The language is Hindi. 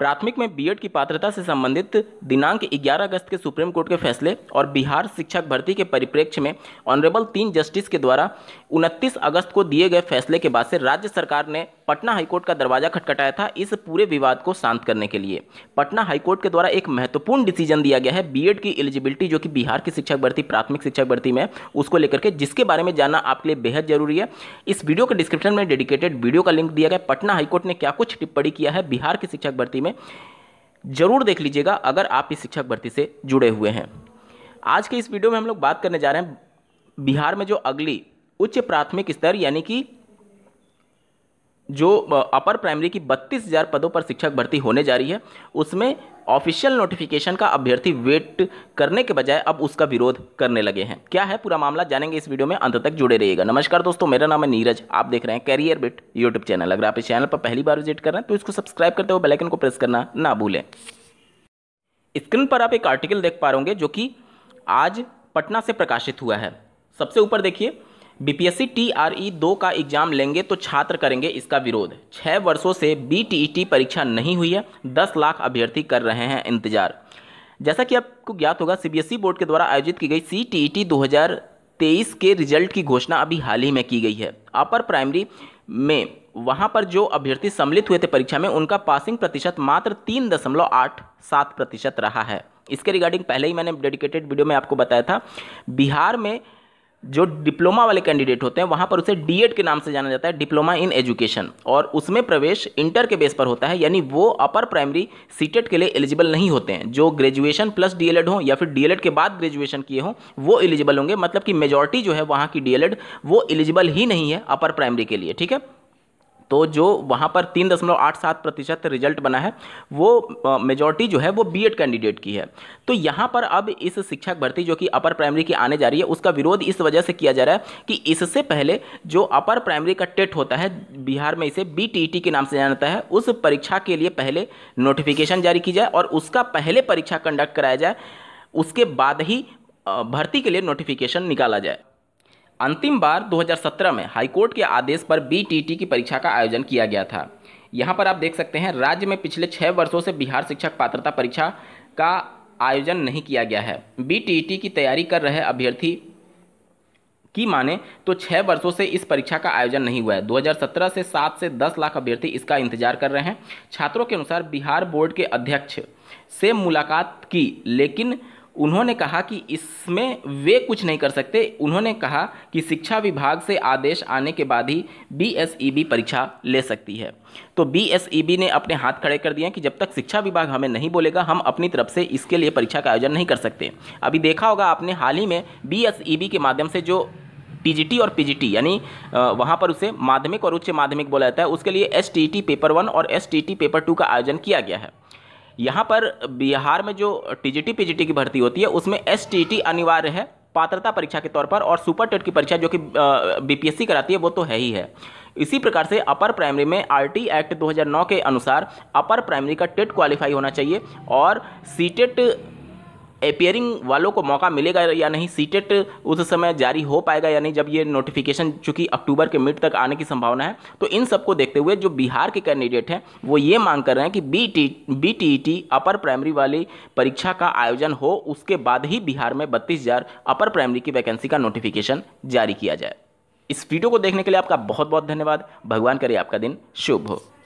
प्राथमिक में बीएड की पात्रता से संबंधित दिनांक 11 अगस्त के सुप्रीम कोर्ट के फैसले और बिहार शिक्षक भर्ती के परिप्रेक्ष्य में ऑनरेबल तीन जस्टिस के द्वारा 29 अगस्त को दिए गए फैसले के बाद से राज्य सरकार ने पटना हाईकोर्ट का दरवाजा खटखटाया था इस पूरे विवाद को शांत करने के लिए पटना हाईकोर्ट के द्वारा एक महत्वपूर्ण डिसीजन दिया गया है बीएड की एलिजिबिलिटी जो कि बिहार की शिक्षक भर्ती प्राथमिक शिक्षक भर्ती में उसको लेकर के जिसके बारे में जानना आपके लिए बेहद जरूरी है इस वीडियो के डिस्क्रिप्शन में डेडिकेटेड वीडियो का लिंक दिया गया पटना हाईकोर्ट ने क्या कुछ टिप्पणी किया है बिहार की शिक्षक भर्ती में में ज़रूर देख लीजिएगा अगर आप इस शिक्षक भर्ती से जुड़े हुए हैं आज के इस वीडियो में हम लोग बात करने जा रहे हैं बिहार में जो अगली उच्च प्राथमिक स्तर यानी कि जो अपर प्राइमरी की 32,000 पदों पर शिक्षक भर्ती होने जा रही है उसमें ऑफिशियल नोटिफिकेशन का अभ्यर्थी वेट करने के बजाय अब उसका विरोध करने लगे हैं क्या है पूरा मामला जानेंगे इस वीडियो में अंत तक जुड़े रहिएगा नमस्कार दोस्तों मेरा नाम है नीरज आप देख रहे हैं कैरियर बिट यूट्यूब चैनल अगर आप इस चैनल पर पहली बार विजिट कर रहे हैं तो इसको सब्सक्राइब करते हुए बेलाइकन को प्रेस करना ना भूलें स्क्रीन पर आप एक आर्टिकल देख पा रहे होंगे जो कि आज पटना से प्रकाशित हुआ है सबसे ऊपर देखिए बीपीएससी टीआरई दो का एग्जाम लेंगे तो छात्र करेंगे इसका विरोध छः वर्षों से बीटीईटी परीक्षा नहीं हुई है दस लाख अभ्यर्थी कर रहे हैं इंतजार जैसा कि आपको ज्ञात होगा सीबीएसई बोर्ड के द्वारा आयोजित की गई सी टी 2023 के रिजल्ट की घोषणा अभी हाल ही में की गई है अपर प्राइमरी में वहां पर जो अभ्यर्थी सम्मिलित हुए थे परीक्षा में उनका पासिंग प्रतिशत मात्र तीन दशमलव आठ सात प्रतिशत रहा है इसके रिगार्डिंग पहले ही मैंने डेडिकेटेड वीडियो में आपको बताया था बिहार में जो डिप्लोमा वाले कैंडिडेट होते हैं वहाँ पर उसे डी के नाम से जाना जाता है डिप्लोमा इन एजुकेशन और उसमें प्रवेश इंटर के बेस पर होता है यानी वो अपर प्राइमरी सीटेट के लिए एलिजिबल नहीं होते हैं जो ग्रेजुएशन प्लस डी हो या फिर डी के बाद ग्रेजुएशन किए हों वो एलिजिबल होंगे मतलब कि मेजॉरिटी जो है वहाँ की डी वो एलिजिबल ही नहीं है अपर प्राइमरी के लिए ठीक है तो जो वहाँ पर तीन दशमलव आठ सात प्रतिशत रिजल्ट बना है वो मेजोरिटी जो है वो बीएड कैंडिडेट की है तो यहाँ पर अब इस शिक्षक भर्ती जो कि अपर प्राइमरी की आने जा रही है उसका विरोध इस वजह से किया जा रहा है कि इससे पहले जो अपर प्राइमरी का टेट होता है बिहार में इसे बी e के नाम से जाना है उस परीक्षा के लिए पहले नोटिफिकेशन जारी की जाए और उसका पहले परीक्षा कंडक्ट कराया जाए उसके बाद ही भर्ती के लिए नोटिफिकेशन निकाला जाए अंतिम बार 2017 में हाईकोर्ट के आदेश पर बीटीटी की परीक्षा का आयोजन किया गया था यहाँ पर आप देख सकते हैं राज्य में पिछले छः वर्षों से बिहार शिक्षक पात्रता परीक्षा का आयोजन नहीं किया गया है बीटीटी की तैयारी कर रहे अभ्यर्थी की माने तो छः वर्षों से इस परीक्षा का आयोजन नहीं हुआ है 2017 से सात से दस लाख अभ्यर्थी इसका इंतजार कर रहे हैं छात्रों के अनुसार बिहार बोर्ड के अध्यक्ष से मुलाकात की लेकिन उन्होंने कहा कि इसमें वे कुछ नहीं कर सकते उन्होंने कहा कि शिक्षा विभाग से आदेश आने के बाद ही बी e परीक्षा ले सकती है तो बी e ने अपने हाथ खड़े कर दिए कि जब तक शिक्षा विभाग हमें नहीं बोलेगा हम अपनी तरफ से इसके लिए परीक्षा का आयोजन नहीं कर सकते अभी देखा होगा आपने हाल ही में बी e के माध्यम से जो टीजीटी और पीजीटी यानी वहाँ पर उसे माध्यमिक और उच्च माध्यमिक बोला जाता है उसके लिए एस पेपर वन और एस पेपर टू का आयोजन किया गया है यहाँ पर बिहार में जो टीजीटी पीजीटी की भर्ती होती है उसमें एसटीटी अनिवार्य है पात्रता परीक्षा के तौर पर और सुपर टेट की परीक्षा जो कि बीपीएससी कराती है वो तो है ही है इसी प्रकार से अपर प्राइमरी में आरटी एक्ट 2009 के अनुसार अपर प्राइमरी का टेट क्वालिफाई होना चाहिए और सी टेट अपेयरिंग वालों को मौका मिलेगा या नहीं सीटेट e उस समय जारी हो पाएगा या नहीं जब ये नोटिफिकेशन चूंकि अक्टूबर के मिड तक आने की संभावना है तो इन सबको देखते हुए जो बिहार के कैंडिडेट हैं वो ये मांग कर रहे हैं कि B T B T T upper primary वाली परीक्षा का आयोजन हो उसके बाद ही बिहार में बत्तीस हज़ार अपर प्राइमरी की वैकेंसी का नोटिफिकेशन जारी किया जाए इस वीडियो को देखने के लिए आपका बहुत बहुत धन्यवाद भगवान करे आपका दिन शुभ हो